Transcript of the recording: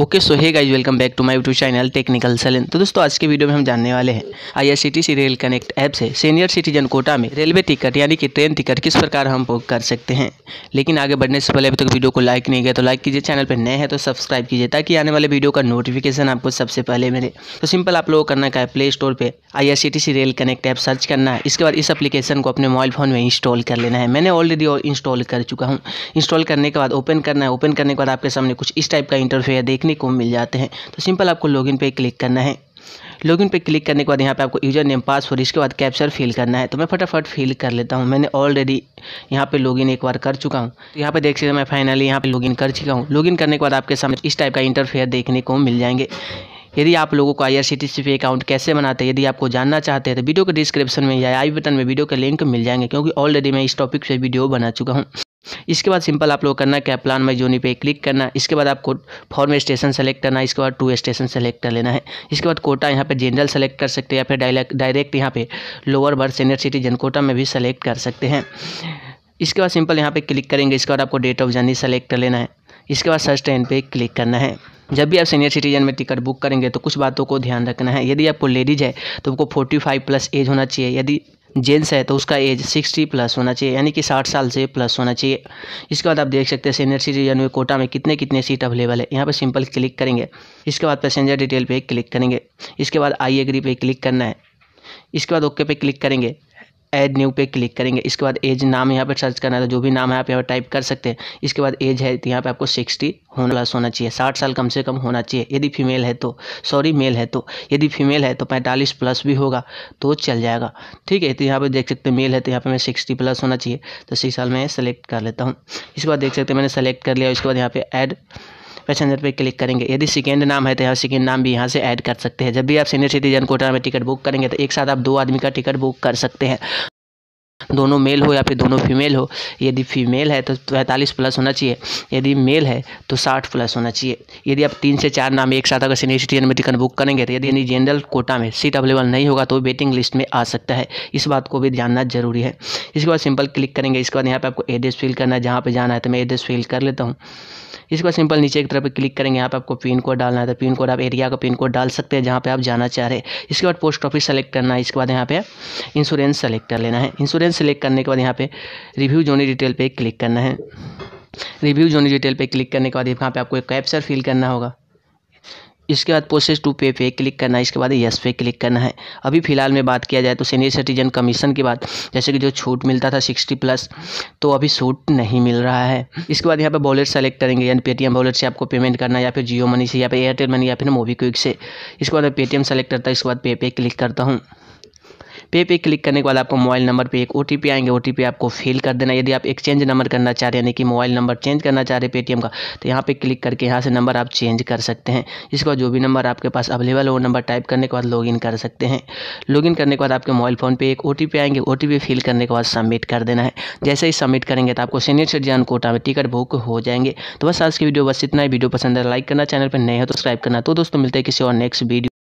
okay so hey guys welcome back to my YouTube channel technical सलन तो दोस्तों आज के वीडियो में हम जानने वाले हैं आईआरसीटीसी रेल कनेक्ट ऐप से सीनियर सिटीजन कोटा में रेलवे टिकट यानी कि ट्रेन टिकट किस प्रकार हम बुक कर सकते हैं लेकिन आगे बढ़ने से पहले अभी तक तो वीडियो को लाइक नहीं किया तो लाइक कीजिए चैनल पर नए हैं तो सब्सक्राइब कीजिए ताकि आने वाले वीडियो का नोटिफिकेशन आपको सबसे पहले मिले तो सिंपल आप लोगों को करना का है प्ले स्टोर पर I rail connect app search करना है इसके बाद इस अपलीकेशन को अपने मोबाइल फ़ोन में इंस्टॉल कर लेना है मैंने ऑलरेडी इंस्टॉल कर चुका हूँ इंस्टॉल करने के बाद ओपन करना है ओपन करने के बाद आपके सामने कुछ इस टाइप का इंटरफेयर देख देखने को मिल जाते हैं तो सिंपल आपको लॉगिन पे क्लिक करना है लॉगिन पे क्लिक करने के बाद यहाँ पे आपको यूजर नेम पासवर्ड इसके बाद कैप्चर फिल करना है तो मैं फटाफट फिल कर लेता हूँ मैंने ऑलरेडी यहाँ पे लॉगिन एक बार कर चुका हूँ तो यहाँ पे देख सकते मैं फाइनली यहाँ पे लॉगिन कर चुका हूँ लॉगिन करने के बाद आपके सामने इस टाइप का इंटरफेयर देखने को मिल जाएंगे यदि आप लोगों को आई आर अकाउंट कैसे बनाते हैं यदि आपको जानना चाहते हैं तो वीडियो के डिस्क्रिप्शन में या आई बटन में वीडियो के लिंक मिल जाएंगे क्योंकि ऑलरेडी मैं इस टॉपिक से वीडियो बना चुका हूँ इसके बाद सिंपल आप लोग करना क्या प्लान माई जोनी पे क्लिक करना इसके बाद आपको फॉर्म स्टेशन सेलेक्ट करना इसके बाद टू स्टेशन सेलेक्ट कर लेना है इसके बाद कोटा यहाँ पे जनरल सेलेक्ट कर सकते हैं या फिर डायरेक्ट यहाँ पे lower berth senior citizen quota में भी सेलेक्ट कर सकते हैं इसके बाद सिंपल यहाँ पे क्लिक करेंगे इसके बाद आपको डेट ऑफ जर्नी सेलेक्ट कर लेना है इसके बाद सर्च ट्रेन पे क्लिक करना है जब भी आप सीनियर सिटीजन में टिकट बुक करेंगे तो कुछ बातों को ध्यान रखना है यदि आपको लेडीज है तो आपको फोर्टी प्लस एज होना चाहिए यदि जेंट्स है तो उसका एज सिक्सटी प्लस होना चाहिए यानी कि साठ साल से प्लस होना चाहिए इसके बाद आप देख सकते हैं सीनियर सिटीजन में कोटा में कितने कितने सीट अवेलेबल है यहाँ पर सिंपल क्लिक करेंगे इसके बाद पैसेंजर डिटेल पर क्लिक करेंगे इसके बाद आई एग्री पे क्लिक करना है इसके बाद ओके पे क्लिक करेंगे ऐड न्यू पे क्लिक करेंगे इसके बाद एज नाम यहाँ पर सर्च करना तो जो भी नाम है आप यहाँ पर टाइप कर सकते हैं इसके बाद एज है तो यहाँ पर आपको सिक्सटी होना प्लस होना चाहिए साठ साल कम से कम होना चाहिए यदि फीमेल है तो सॉरी मेल है तो यदि फीमेल है तो पैंतालीस प्लस भी होगा तो चल जाएगा ठीक है तो यहाँ पर देख सकते हैं मेल है तो यहाँ पर मैं सिक्सटी प्लस होना चाहिए तो सिक्स साल में सेलेक्ट कर लेता हूँ इसके बाद देख सकते हैं मैंने सेलेक्ट कर लिया इसके बाद यहाँ पर एड पैसेंजर पर क्लिक करेंगे यदि सेकेंड नाम है तो यहाँ सेकेंड नाम भी यहाँ से ऐड कर सकते हैं जब भी आप सीनियर सिटीजन कोटा में टिकट बुक करेंगे तो एक साथ आप दो आदमी का टिकट बुक कर सकते हैं दोनों मेल हो या फिर दोनों फीमेल हो यदि फीमेल है तो पैंतालीस प्लस होना चाहिए यदि मेल है तो साठ प्लस होना चाहिए यदि आप तीन से चार नाम एक साथ अगर सीनियर सिटीजन में टिकट बुक करेंगे तो यदि जनरल कोटा में सीट अवेलेबल e नहीं होगा तो वेटिंग लिस्ट में आ सकता है इस बात को भी जानना जरूरी है इसके बाद सिंपल क्लिक करेंगे इसके बाद यहाँ पर आपको एड्रेस फिल करना है जहाँ पर जाना है तो मैं एड्रेस फिल कर लेता हूँ इसके बाद सिंपल नीचे की तरफ क्लिक करेंगे यहाँ पर आपको पिन कोड डालना है तो पिन कोड आप एरिया का पिन कोड डाल सकते हैं जहाँ पर आप जाना चाह रहे हैं इसके बाद पोस्ट ऑफिस सेलेक्ट करना है इसके बाद यहाँ पर इंश्योरेंस सेलेक्ट कर लेना है इंश्योरेंस सेलेक्ट करने के बाद यहाँ पे रिव्यू जोनी डिटेल पे क्लिक करना है रिव्यू जोनी डिटेल पे क्लिक करने के बाद यहाँ पे आपको एक कैप्चर फिल करना होगा इसके बाद प्रोसेस टू पे पे क्लिक करना है इसके बाद यस पे क्लिक करना है अभी फिलहाल में बात किया जाए तो सीनियर सिटीजन कमीशन की बात जैसे कि जो छूट मिलता था सिक्सटी प्लस तो अभी छूट नहीं मिल रहा है इसके बाद यहाँ पे वॉलेट सेलेक्ट करेंगे यानी पेटीएम वॉलेट से आपको पेमेंट करना है या फिर जियो मनी से या फिर एयरटेल मनी या फिर क्विक से इसके बाद पेटीएम सेलेक्ट करता है इसके बाद पे पे क्लिक करता हूँ पे पे क्लिक करने के बाद आपको मोबाइल नंबर पे एक ओ आएंगे ओ आपको फिल कर देना यदि आप एक्सचेंज नंबर करना चाह रहे हैं यानी कि मोबाइल नंबर चेंज करना चाह रहे पेटीएम का तो यहाँ पे क्लिक करके यहाँ से नंबर आप चेंज कर सकते हैं इसके बाद जो भी नंबर आपके पास अवेलेबल हो वो नंबर टाइप करने के बाद लॉग कर सकते हैं लॉग करने के बाद आपके मोबाइल फ़ोन पर एक ओ आएंगे ओ फिल करने के बाद सबमिट कर देना है जैसे ही सबमिट करेंगे तो आपको सीनियर सिटीजन कोटा में टिकट बुक हो जाएंगे तो बस आज की वीडियो बस इतना ही वीडियो पसंद है लाइक तो करना चैनल पर नए हो तो सब्सक्राइब करना तो दोस्तों मिलते हैं किसी और नेक्स्ट वीडियो